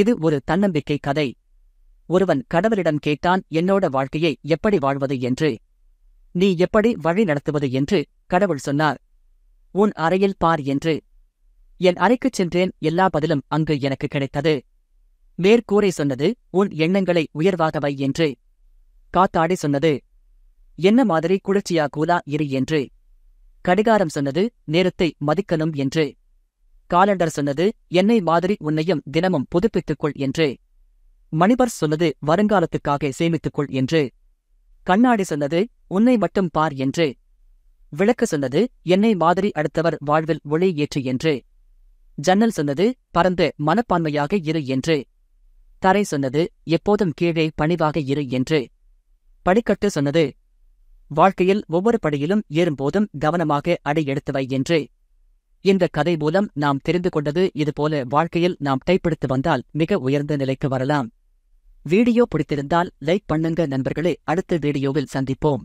இது ஒரு தன்னம்பிக்கை கதை ஒருவன் கடவுளிடம் கேட்டான் என்னோட வாழ்க்கையை எப்படி வாழ்வது என்று நீ எப்படி வழி நடத்துவது என்று கடவுள் சொன்னார் உன் அறையில் பார் என்று என் அறைக்குச் சென்றேன் எல்லா பதிலும் அங்கு எனக்கு கிடைத்தது மேற்கூரை சொன்னது உன் எண்ணங்களை உயர்வாகவை என்று காத்தாடி சொன்னது என்ன மாதிரி குளிர்ச்சியா கூலா இரு என்று கடிகாரம் சொன்னது நேரத்தை மதிக்கணும் என்று காலண்டர் சொன்னது என்னை மாதிரி உன்னையும் தினமும் புதுப்பித்துக்கொள் என்று மணிபர் சொன்னது வருங்காலத்துக்காக சேமித்துக்கொள் என்று கண்ணாடி சொன்னது உன்னை மட்டும் பார் என்று விளக்கு சொன்னது என்னை மாதிரி அடுத்தவர் வாழ்வில் ஒளி ஏற்று என்று ஜன்னல் சொன்னது பறந்து மனப்பான்மையாக இரு என்று தரை சொன்னது எப்போதும் கீழே பணிவாக இரு என்று படிக்கட்டு சொன்னது வாழ்க்கையில் ஒவ்வொரு படியிலும் ஏறும்போதும் கவனமாக அடி எடுத்து என்று இந்த கதை மூலம் நாம் தெரிந்து கொண்டது இதுபோல வாழ்க்கையில் நாம் கைப்பிடித்து வந்தால் மிக உயர்ந்த நிலைக்கு வரலாம் வீடியோ பிடித்திருந்தால் லைக் பண்ணுங்க நண்பர்களே அடுத்த வீடியோவில் சந்திப்போம்